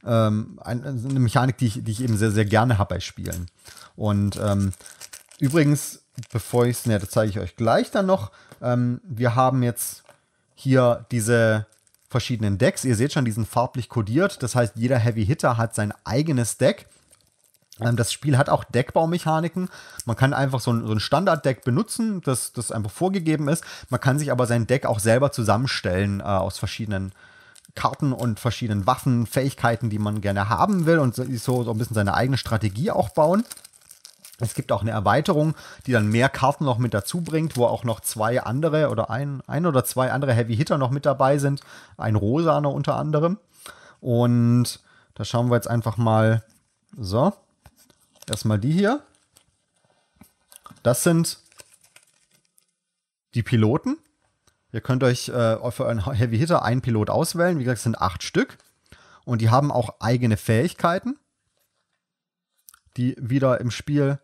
ähm, eine Mechanik, die ich, die ich eben sehr, sehr gerne habe bei Spielen. Und ähm, übrigens, bevor ich es, ne, das zeige ich euch gleich dann noch, ähm, wir haben jetzt hier diese verschiedenen Decks. Ihr seht schon, die sind farblich kodiert. Das heißt, jeder Heavy Hitter hat sein eigenes Deck. Ähm, das Spiel hat auch Deckbaumechaniken. Man kann einfach so ein, so ein standard benutzen, das, das einfach vorgegeben ist. Man kann sich aber sein Deck auch selber zusammenstellen äh, aus verschiedenen Karten und verschiedenen Waffen, Fähigkeiten, die man gerne haben will und so, so ein bisschen seine eigene Strategie auch bauen. Es gibt auch eine Erweiterung, die dann mehr Karten noch mit dazu bringt, wo auch noch zwei andere oder ein, ein oder zwei andere Heavy Hitter noch mit dabei sind. Ein Rosaner unter anderem. Und da schauen wir jetzt einfach mal. So. Erstmal die hier. Das sind die Piloten. Ihr könnt euch äh, für einen Heavy Hitter einen Pilot auswählen. Wie gesagt, es sind acht Stück. Und die haben auch eigene Fähigkeiten, die wieder im Spiel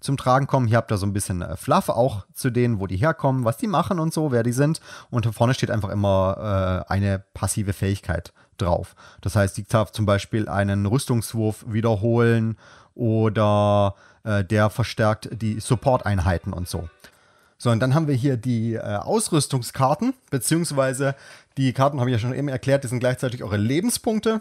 zum Tragen kommen. Hier habt ihr so ein bisschen äh, Fluff auch zu denen, wo die herkommen, was die machen und so, wer die sind. Und vorne steht einfach immer äh, eine passive Fähigkeit drauf. Das heißt, die darf zum Beispiel einen Rüstungswurf wiederholen oder äh, der verstärkt die Support-Einheiten und so. So, und dann haben wir hier die äh, Ausrüstungskarten, beziehungsweise die Karten, habe ich ja schon eben erklärt, die sind gleichzeitig eure Lebenspunkte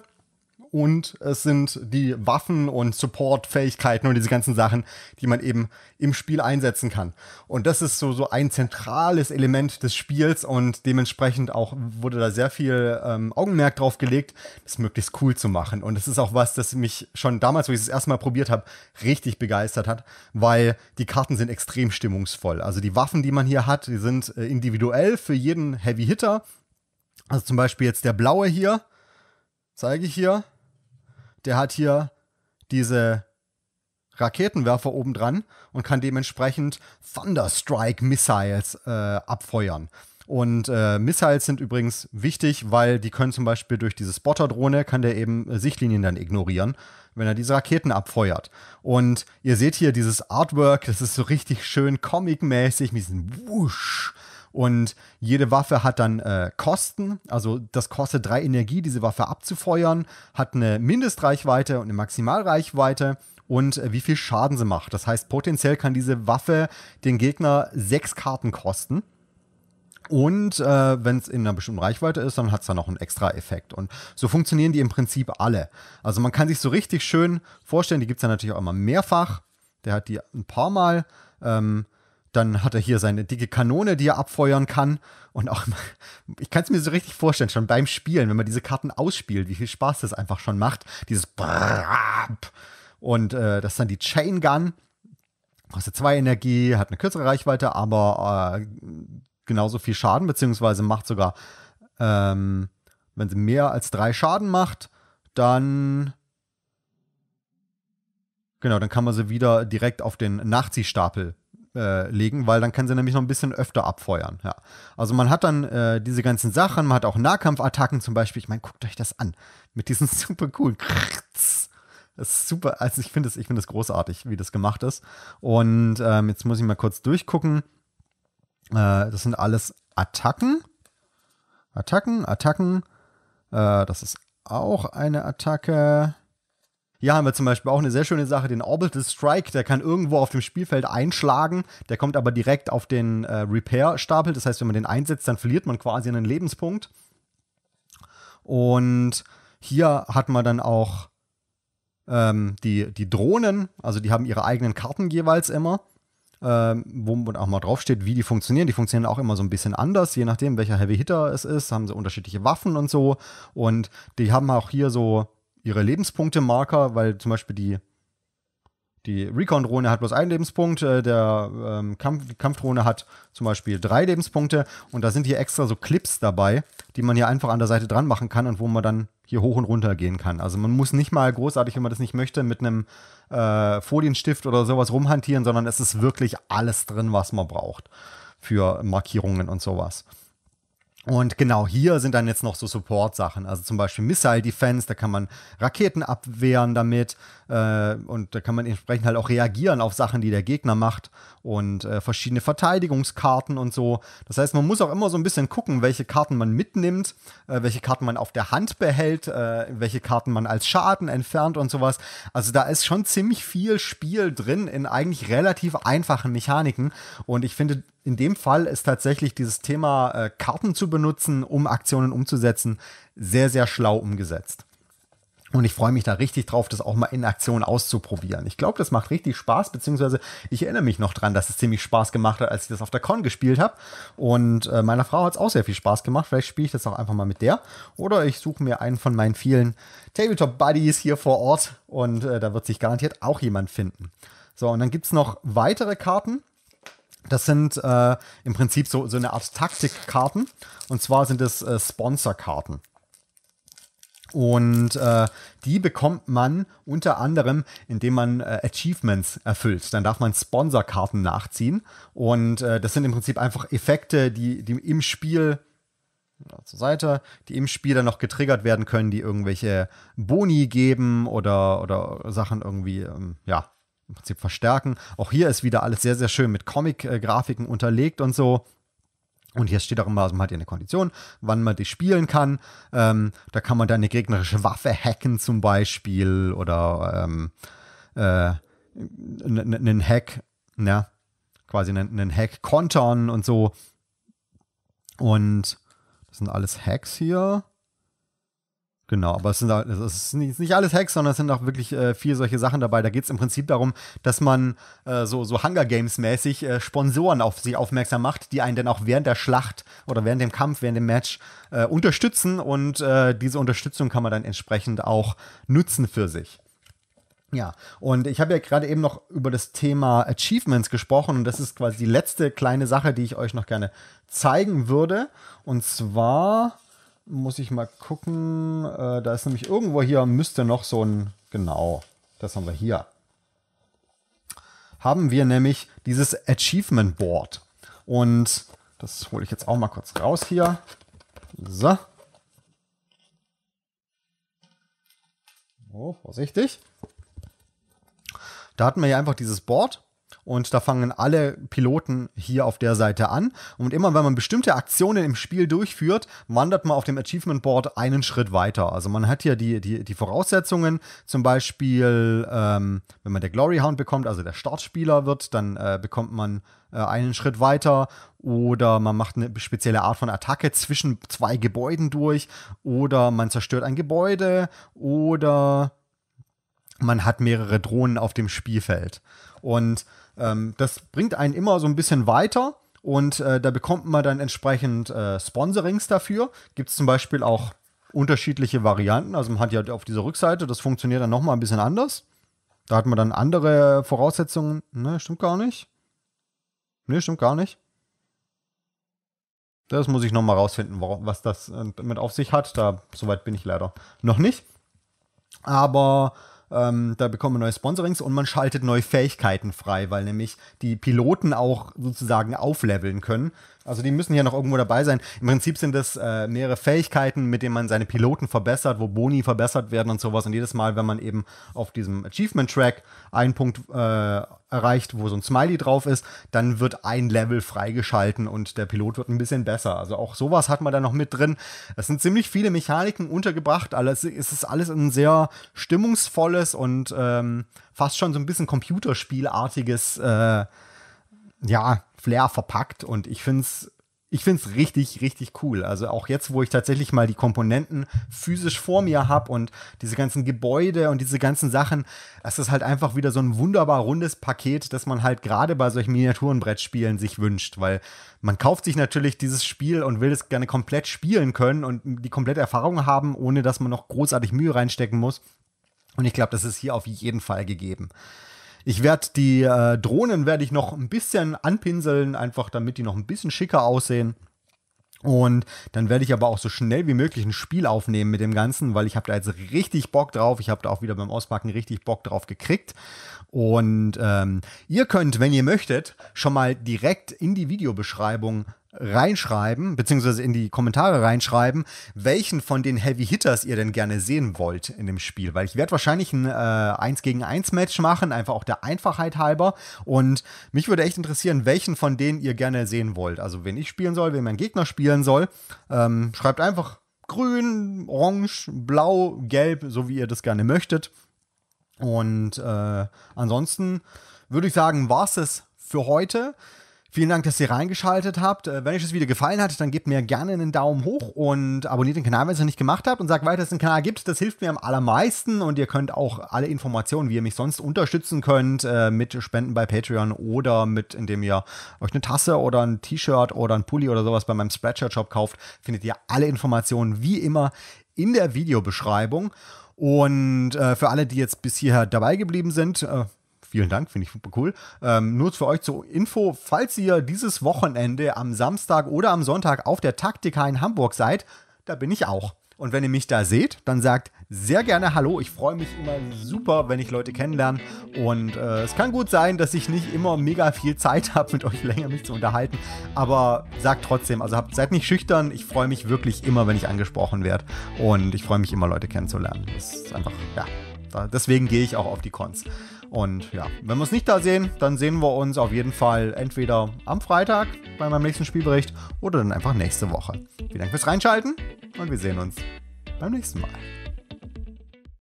und es sind die Waffen und Support-Fähigkeiten und diese ganzen Sachen, die man eben im Spiel einsetzen kann. Und das ist so, so ein zentrales Element des Spiels und dementsprechend auch wurde da sehr viel ähm, Augenmerk drauf gelegt, das möglichst cool zu machen. Und das ist auch was, das mich schon damals, wo ich es das erste Mal probiert habe, richtig begeistert hat, weil die Karten sind extrem stimmungsvoll. Also die Waffen, die man hier hat, die sind äh, individuell für jeden Heavy Hitter. Also zum Beispiel jetzt der blaue hier, zeige ich hier der hat hier diese Raketenwerfer obendran und kann dementsprechend Thunderstrike-Missiles äh, abfeuern. Und äh, Missiles sind übrigens wichtig, weil die können zum Beispiel durch diese Spotterdrohne, kann der eben äh, Sichtlinien dann ignorieren, wenn er diese Raketen abfeuert. Und ihr seht hier dieses Artwork, das ist so richtig schön comic-mäßig mit diesem Wusch. Und jede Waffe hat dann äh, Kosten. Also das kostet drei Energie, diese Waffe abzufeuern, hat eine Mindestreichweite und eine Maximalreichweite und äh, wie viel Schaden sie macht. Das heißt, potenziell kann diese Waffe den Gegner sechs Karten kosten. Und äh, wenn es in einer bestimmten Reichweite ist, dann hat es da noch einen extra Effekt. Und so funktionieren die im Prinzip alle. Also man kann sich so richtig schön vorstellen, die gibt es ja natürlich auch immer mehrfach. Der hat die ein paar Mal. Ähm, dann hat er hier seine dicke Kanone, die er abfeuern kann. Und auch, (laughs) ich kann es mir so richtig vorstellen, schon beim Spielen, wenn man diese Karten ausspielt, wie viel Spaß das einfach schon macht. Dieses und äh, das ist dann die Chain Gun. Kostet zwei Energie, hat eine kürzere Reichweite, aber äh, genauso viel Schaden, beziehungsweise macht sogar, ähm, wenn sie mehr als drei Schaden macht, dann Genau, dann kann man sie wieder direkt auf den Nachziehstapel äh, legen, weil dann kann sie nämlich noch ein bisschen öfter abfeuern. Ja. Also man hat dann äh, diese ganzen Sachen, man hat auch Nahkampfattacken zum Beispiel. Ich meine, guckt euch das an. Mit diesen (laughs) super coolen Krrrts. Das ist super, also ich finde es find, das, großartig, wie das gemacht ist. Und ähm, jetzt muss ich mal kurz durchgucken. Äh, das sind alles Attacken. Attacken, Attacken. Äh, das ist auch eine Attacke. Hier haben wir zum Beispiel auch eine sehr schöne Sache, den Orbital Strike, der kann irgendwo auf dem Spielfeld einschlagen, der kommt aber direkt auf den äh, Repair-Stapel, das heißt, wenn man den einsetzt, dann verliert man quasi einen Lebenspunkt. Und hier hat man dann auch ähm, die, die Drohnen, also die haben ihre eigenen Karten jeweils immer, ähm, wo auch mal draufsteht, wie die funktionieren. Die funktionieren auch immer so ein bisschen anders, je nachdem, welcher Heavy Hitter es ist, haben sie unterschiedliche Waffen und so. Und die haben auch hier so ihre Lebenspunkte-Marker, weil zum Beispiel die, die Recon-Drohne hat bloß einen Lebenspunkt, äh, der ähm, Kampf Kampfdrohne hat zum Beispiel drei Lebenspunkte und da sind hier extra so Clips dabei, die man hier einfach an der Seite dran machen kann und wo man dann hier hoch und runter gehen kann. Also man muss nicht mal großartig, wenn man das nicht möchte, mit einem äh, Folienstift oder sowas rumhantieren, sondern es ist wirklich alles drin, was man braucht für Markierungen und sowas. Und genau hier sind dann jetzt noch so Support-Sachen, also zum Beispiel Missile Defense, da kann man Raketen abwehren damit äh, und da kann man entsprechend halt auch reagieren auf Sachen, die der Gegner macht und äh, verschiedene Verteidigungskarten und so. Das heißt, man muss auch immer so ein bisschen gucken, welche Karten man mitnimmt, äh, welche Karten man auf der Hand behält, äh, welche Karten man als Schaden entfernt und sowas. Also da ist schon ziemlich viel Spiel drin in eigentlich relativ einfachen Mechaniken und ich finde, in dem Fall ist tatsächlich dieses Thema äh, Karten zu benutzen, um Aktionen umzusetzen, sehr, sehr schlau umgesetzt. Und ich freue mich da richtig drauf, das auch mal in Aktion auszuprobieren. Ich glaube, das macht richtig Spaß, beziehungsweise ich erinnere mich noch dran, dass es ziemlich Spaß gemacht hat, als ich das auf der Con gespielt habe. Und äh, meiner Frau hat es auch sehr viel Spaß gemacht. Vielleicht spiele ich das auch einfach mal mit der. Oder ich suche mir einen von meinen vielen Tabletop-Buddies hier vor Ort und äh, da wird sich garantiert auch jemand finden. So, und dann gibt es noch weitere Karten. Das sind äh, im Prinzip so, so eine Art Taktikkarten. Und zwar sind es äh, Sponsorkarten. Und äh, die bekommt man unter anderem, indem man äh, Achievements erfüllt. Dann darf man Sponsorkarten nachziehen. Und äh, das sind im Prinzip einfach Effekte, die, die im Spiel zur Seite, die im Spiel dann noch getriggert werden können, die irgendwelche Boni geben oder, oder Sachen irgendwie, ähm, ja, im Prinzip verstärken. Auch hier ist wieder alles sehr, sehr schön mit Comic-Grafiken unterlegt und so. Und hier steht auch immer, also man hat ja eine Kondition, wann man die spielen kann. Ähm, da kann man dann eine gegnerische Waffe hacken zum Beispiel oder ähm, äh, einen Hack, ne? quasi einen Hack kontern und so. Und das sind alles Hacks hier. Genau, aber es, sind, halt, es ist nicht alles Hacks, sondern es sind auch wirklich äh, viele solche Sachen dabei. Da geht es im Prinzip darum, dass man äh, so, so Hunger Games-mäßig äh, Sponsoren auf sich aufmerksam macht, die einen dann auch während der Schlacht oder während dem Kampf, während dem Match äh, unterstützen. Und äh, diese Unterstützung kann man dann entsprechend auch nutzen für sich. Ja, und ich habe ja gerade eben noch über das Thema Achievements gesprochen und das ist quasi die letzte kleine Sache, die ich euch noch gerne zeigen würde. Und zwar muss ich mal gucken. Äh, da ist nämlich irgendwo hier, müsste noch so ein, genau, das haben wir hier. Haben wir nämlich dieses Achievement Board. Und das hole ich jetzt auch mal kurz raus hier. So. Oh, vorsichtig. Da hatten wir ja einfach dieses Board und da fangen alle Piloten hier auf der Seite an. Und immer wenn man bestimmte Aktionen im Spiel durchführt, wandert man auf dem Achievement Board einen Schritt weiter. Also man hat hier die, die, die Voraussetzungen, zum Beispiel, ähm, wenn man der Glory Hound bekommt, also der Startspieler wird, dann äh, bekommt man äh, einen Schritt weiter oder man macht eine spezielle Art von Attacke zwischen zwei Gebäuden durch oder man zerstört ein Gebäude oder man hat mehrere Drohnen auf dem Spielfeld. Und ähm, das bringt einen immer so ein bisschen weiter und äh, da bekommt man dann entsprechend äh, Sponsorings dafür. Gibt es zum Beispiel auch unterschiedliche Varianten. Also man hat ja auf dieser Rückseite, das funktioniert dann nochmal ein bisschen anders. Da hat man dann andere Voraussetzungen. Ne, stimmt gar nicht. Ne, stimmt gar nicht. Das muss ich nochmal rausfinden, was das äh, mit auf sich hat. Da, soweit bin ich leider noch nicht. Aber ähm, da bekommen wir neue Sponsorings und man schaltet neue Fähigkeiten frei, weil nämlich die Piloten auch sozusagen aufleveln können. Also die müssen ja noch irgendwo dabei sein. Im Prinzip sind das äh, mehrere Fähigkeiten, mit denen man seine Piloten verbessert, wo Boni verbessert werden und sowas. Und jedes Mal, wenn man eben auf diesem Achievement-Track einen Punkt äh, erreicht, wo so ein Smiley drauf ist, dann wird ein Level freigeschalten und der Pilot wird ein bisschen besser. Also auch sowas hat man da noch mit drin. Es sind ziemlich viele Mechaniken untergebracht. Alles, es ist alles ein sehr stimmungsvolles und ähm, fast schon so ein bisschen computerspielartiges äh, ja, Flair verpackt und ich finde es ich finde richtig, richtig cool. Also auch jetzt, wo ich tatsächlich mal die Komponenten physisch vor mir habe und diese ganzen Gebäude und diese ganzen Sachen, es ist halt einfach wieder so ein wunderbar rundes Paket, das man halt gerade bei solchen Miniaturenbrettspielen sich wünscht, weil man kauft sich natürlich dieses Spiel und will es gerne komplett spielen können und die komplette Erfahrung haben, ohne dass man noch großartig Mühe reinstecken muss. Und ich glaube, das ist hier auf jeden Fall gegeben. Ich werde die äh, Drohnen werde ich noch ein bisschen anpinseln, einfach damit die noch ein bisschen schicker aussehen. Und dann werde ich aber auch so schnell wie möglich ein Spiel aufnehmen mit dem Ganzen, weil ich habe da jetzt richtig Bock drauf. Ich habe da auch wieder beim Auspacken richtig Bock drauf gekriegt. Und ähm, ihr könnt, wenn ihr möchtet, schon mal direkt in die Videobeschreibung reinschreiben, beziehungsweise in die Kommentare reinschreiben, welchen von den Heavy Hitters ihr denn gerne sehen wollt in dem Spiel. Weil ich werde wahrscheinlich ein äh, 1 gegen 1 Match machen, einfach auch der Einfachheit halber. Und mich würde echt interessieren, welchen von denen ihr gerne sehen wollt. Also wen ich spielen soll, wen mein Gegner spielen soll. Ähm, schreibt einfach grün, orange, blau, gelb, so wie ihr das gerne möchtet. Und äh, ansonsten würde ich sagen, war es für heute. Vielen Dank, dass ihr reingeschaltet habt. Äh, wenn euch das Video gefallen hat, dann gebt mir gerne einen Daumen hoch und abonniert den Kanal, wenn ihr es noch nicht gemacht habt und sagt weiter, dass es einen Kanal gibt. Das hilft mir am allermeisten und ihr könnt auch alle Informationen, wie ihr mich sonst unterstützen könnt, äh, mit Spenden bei Patreon oder mit, indem ihr euch eine Tasse oder ein T-Shirt oder ein Pulli oder sowas bei meinem Spreadshirt-Shop kauft, findet ihr alle Informationen wie immer in der Videobeschreibung. Und äh, für alle, die jetzt bis hierher dabei geblieben sind, vielen Dank, finde ich super cool. Ähm, nur für euch zur Info, falls ihr dieses Wochenende am Samstag oder am Sonntag auf der Taktika in Hamburg seid, da bin ich auch. Und wenn ihr mich da seht, dann sagt sehr gerne Hallo. Ich freue mich immer super, wenn ich Leute kennenlerne. Und äh, es kann gut sein, dass ich nicht immer mega viel Zeit (laughs) habe, mit euch länger mich zu unterhalten. Aber sagt trotzdem, also habt, seid nicht schüchtern. Ich freue mich wirklich immer, wenn ich angesprochen werde. Und ich freue mich immer, Leute kennenzulernen. Das ist einfach, ja. Deswegen gehe ich auch auf die Cons. Und ja, wenn wir es nicht da sehen, dann sehen wir uns auf jeden Fall entweder am Freitag bei meinem nächsten Spielbericht oder dann einfach nächste Woche. Vielen Dank fürs Reinschalten und wir sehen uns beim nächsten Mal.